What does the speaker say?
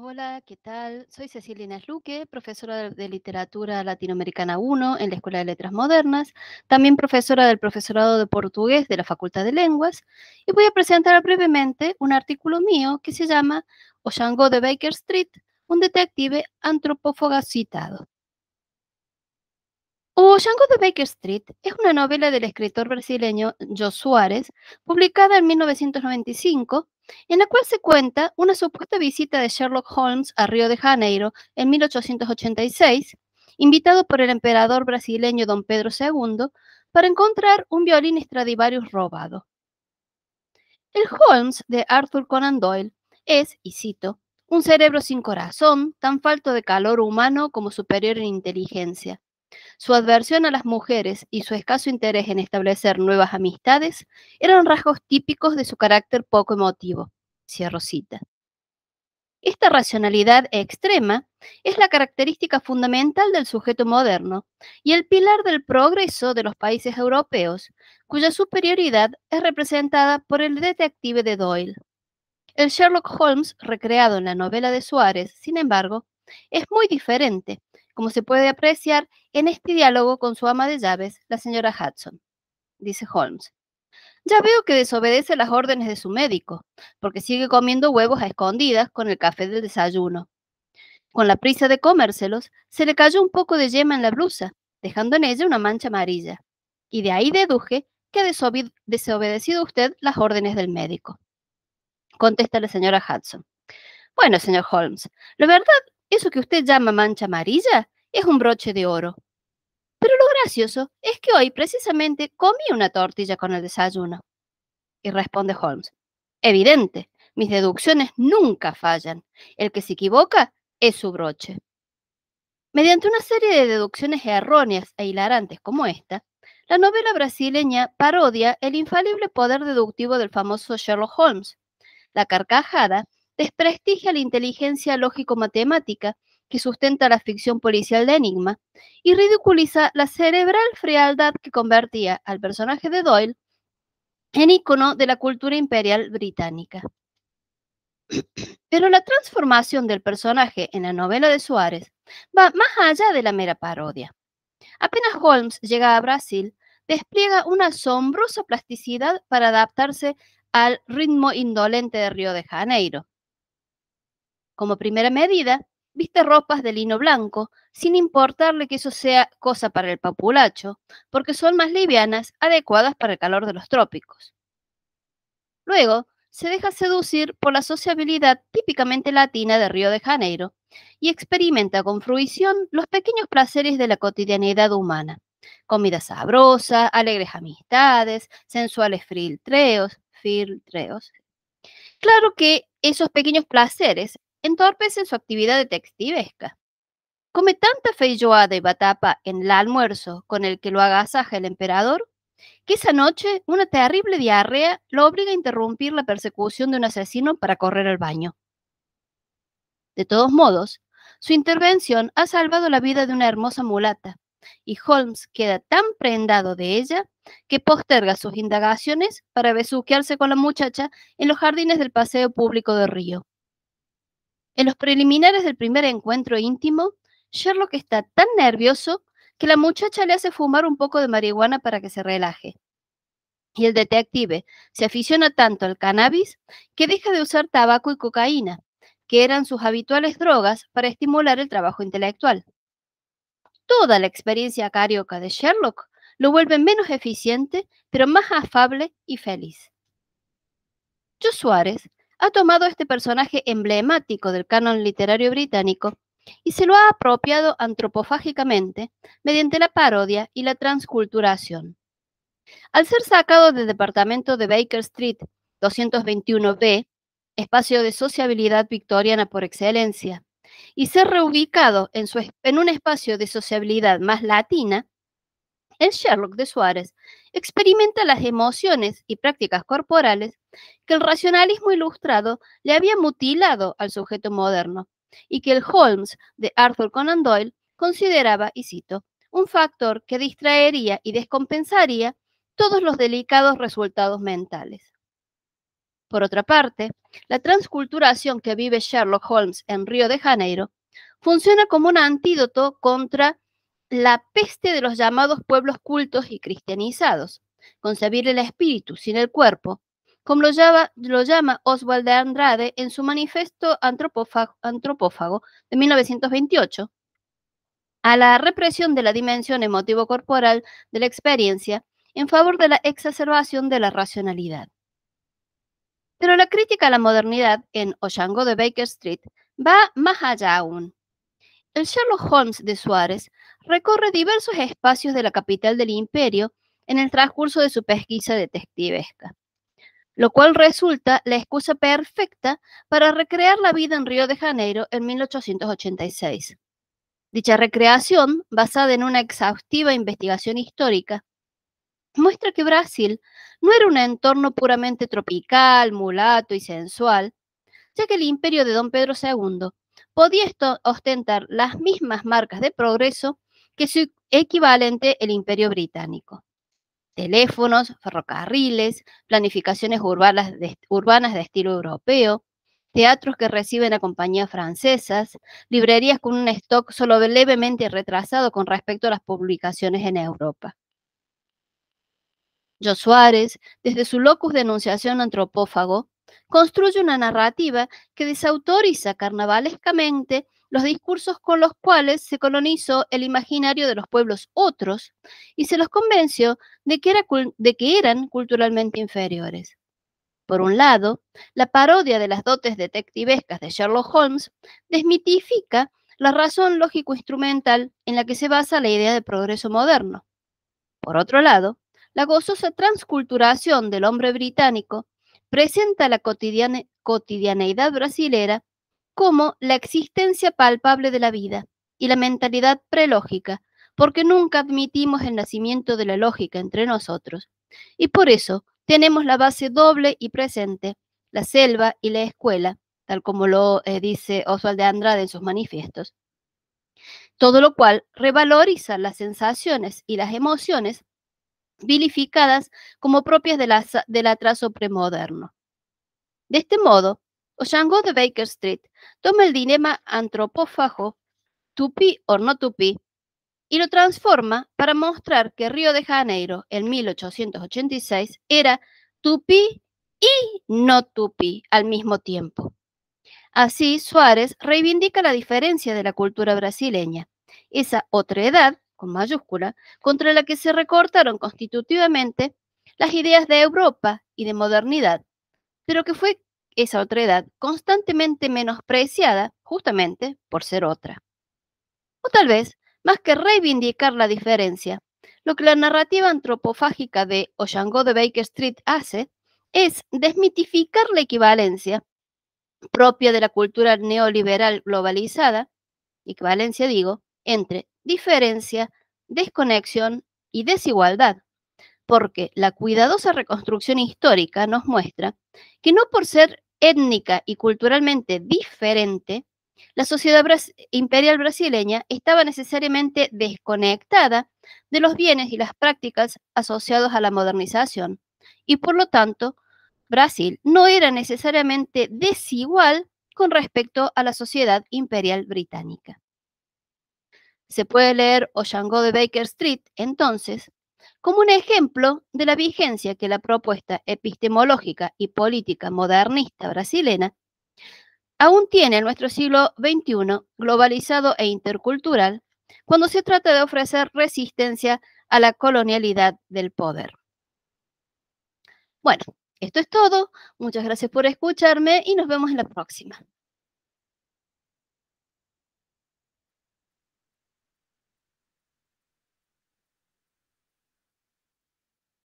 Hola, ¿qué tal? Soy Cecilia Inés Luque, profesora de Literatura Latinoamericana 1 en la Escuela de Letras Modernas, también profesora del Profesorado de Portugués de la Facultad de Lenguas, y voy a presentar brevemente un artículo mío que se llama Oshango de Baker Street, un detective antropófoga citado. Oshango de Baker Street es una novela del escritor brasileño Joe Suárez, publicada en 1995 en la cual se cuenta una supuesta visita de Sherlock Holmes a Río de Janeiro en 1886, invitado por el emperador brasileño don Pedro II, para encontrar un violín Stradivarius robado. El Holmes de Arthur Conan Doyle es, y cito, un cerebro sin corazón, tan falto de calor humano como superior en inteligencia, su adversión a las mujeres y su escaso interés en establecer nuevas amistades eran rasgos típicos de su carácter poco emotivo. Cierro cita. Esta racionalidad extrema es la característica fundamental del sujeto moderno y el pilar del progreso de los países europeos, cuya superioridad es representada por el detective de Doyle. El Sherlock Holmes recreado en la novela de Suárez, sin embargo, es muy diferente como se puede apreciar en este diálogo con su ama de llaves, la señora Hudson. Dice Holmes. Ya veo que desobedece las órdenes de su médico, porque sigue comiendo huevos a escondidas con el café del desayuno. Con la prisa de comérselos, se le cayó un poco de yema en la blusa, dejando en ella una mancha amarilla. Y de ahí deduje que ha desobedecido usted las órdenes del médico. Contesta la señora Hudson. Bueno, señor Holmes, la verdad eso que usted llama mancha amarilla es un broche de oro. Pero lo gracioso es que hoy precisamente comí una tortilla con el desayuno. Y responde Holmes. Evidente, mis deducciones nunca fallan. El que se equivoca es su broche. Mediante una serie de deducciones erróneas e hilarantes como esta, la novela brasileña parodia el infalible poder deductivo del famoso Sherlock Holmes. La carcajada desprestigia la inteligencia lógico-matemática que sustenta la ficción policial de Enigma y ridiculiza la cerebral frialdad que convertía al personaje de Doyle en ícono de la cultura imperial británica. Pero la transformación del personaje en la novela de Suárez va más allá de la mera parodia. Apenas Holmes llega a Brasil, despliega una asombrosa plasticidad para adaptarse al ritmo indolente de Río de Janeiro, como primera medida, viste ropas de lino blanco, sin importarle que eso sea cosa para el papulacho, porque son más livianas, adecuadas para el calor de los trópicos. Luego, se deja seducir por la sociabilidad típicamente latina de Río de Janeiro y experimenta con fruición los pequeños placeres de la cotidianidad humana. Comida sabrosa, alegres amistades, sensuales filtreos, filtreos. Claro que esos pequeños placeres entorpece su actividad detectivesca. Come tanta feijoada y batapa en el almuerzo con el que lo agasaja el emperador, que esa noche una terrible diarrea lo obliga a interrumpir la persecución de un asesino para correr al baño. De todos modos, su intervención ha salvado la vida de una hermosa mulata, y Holmes queda tan prendado de ella que posterga sus indagaciones para besuquearse con la muchacha en los jardines del paseo público de Río. En los preliminares del primer encuentro íntimo, Sherlock está tan nervioso que la muchacha le hace fumar un poco de marihuana para que se relaje. Y el detective se aficiona tanto al cannabis que deja de usar tabaco y cocaína, que eran sus habituales drogas para estimular el trabajo intelectual. Toda la experiencia carioca de Sherlock lo vuelve menos eficiente, pero más afable y feliz. Yo Suárez ha tomado este personaje emblemático del canon literario británico y se lo ha apropiado antropofágicamente mediante la parodia y la transculturación. Al ser sacado del departamento de Baker Street 221B, espacio de sociabilidad victoriana por excelencia, y ser reubicado en, en un espacio de sociabilidad más latina, el Sherlock de Suárez experimenta las emociones y prácticas corporales que el racionalismo ilustrado le había mutilado al sujeto moderno y que el Holmes de Arthur Conan Doyle consideraba, y cito, un factor que distraería y descompensaría todos los delicados resultados mentales. Por otra parte, la transculturación que vive Sherlock Holmes en Río de Janeiro funciona como un antídoto contra la peste de los llamados pueblos cultos y cristianizados, concebir el espíritu sin el cuerpo, como lo llama, Oswald de Andrade en su Manifesto antropófago, de 1928, a la represión de la dimensión emotivo-corporal de la experiencia en favor de la exacerbación de la racionalidad. Pero la crítica a la modernidad en Oshango de Baker Street va más allá aún el Sherlock Holmes de Suárez recorre diversos espacios de la capital del imperio en el transcurso de su pesquisa detectivesca, lo cual resulta la excusa perfecta para recrear la vida en Río de Janeiro en 1886. Dicha recreación, basada en una exhaustiva investigación histórica, muestra que Brasil no era un entorno puramente tropical, mulato y sensual, ya que el imperio de Don Pedro II podía ostentar las mismas marcas de progreso que su equivalente el Imperio Británico. Teléfonos, ferrocarriles, planificaciones urbanas de, estilo europeo, teatros que reciben a compañías francesas, librerías con un stock solo levemente retrasado con respecto a las publicaciones en Europa. Yo Suárez, desde su locus de enunciación antropófago, construye una narrativa que desautoriza carnavalescamente los discursos con los cuales se colonizó el imaginario de los pueblos otros y se los convenció de que, eran culturalmente inferiores. Por un lado, la parodia de las dotes detectivescas de Sherlock Holmes desmitifica la razón lógico-instrumental en la que se basa la idea de progreso moderno. Por otro lado, la gozosa transculturación del hombre británico presenta la cotidianeidad brasilera como la existencia palpable de la vida y la mentalidad prelógica, porque nunca admitimos el nacimiento de la lógica entre nosotros. Y por eso tenemos la base doble y presente, la selva y la escuela, tal como lo eh, dice Oswald de Andrade en sus manifiestos. Todo lo cual revaloriza las sensaciones y las emociones vilificadas como propias del atraso premoderno. De este modo, Oshango de Baker Street toma el dilema antropófago, Tupi o no Tupi y lo transforma para mostrar que Río de Janeiro en 1886 era Tupi y no Tupi al mismo tiempo. Así, Suárez reivindica la diferencia de la cultura brasileña, esa otra edad con mayúscula, contra la que se recortaron constitutivamente las ideas de Europa y de modernidad, pero que fue esa otra edad constantemente menospreciada justamente por ser otra. O tal vez, más que reivindicar la diferencia, lo que la narrativa antropofágica de Oshango de Baker Street hace es desmitificar la equivalencia propia de la cultura neoliberal globalizada, equivalencia digo, entre diferencia, desconexión y desigualdad, porque la cuidadosa reconstrucción histórica nos muestra que no por ser étnica y culturalmente diferente, la sociedad imperial brasileña estaba necesariamente desconectada de los bienes y las prácticas asociados a la modernización y por lo tanto Brasil no era necesariamente desigual con respecto a la sociedad imperial británica. Se puede leer O de Baker Street, entonces, como un ejemplo de la vigencia que la propuesta epistemológica y política modernista brasileña aún tiene en nuestro siglo XXI, globalizado e intercultural, cuando se trata de ofrecer resistencia a la colonialidad del poder. Bueno, esto es todo. Muchas gracias por escucharme y nos vemos en la próxima.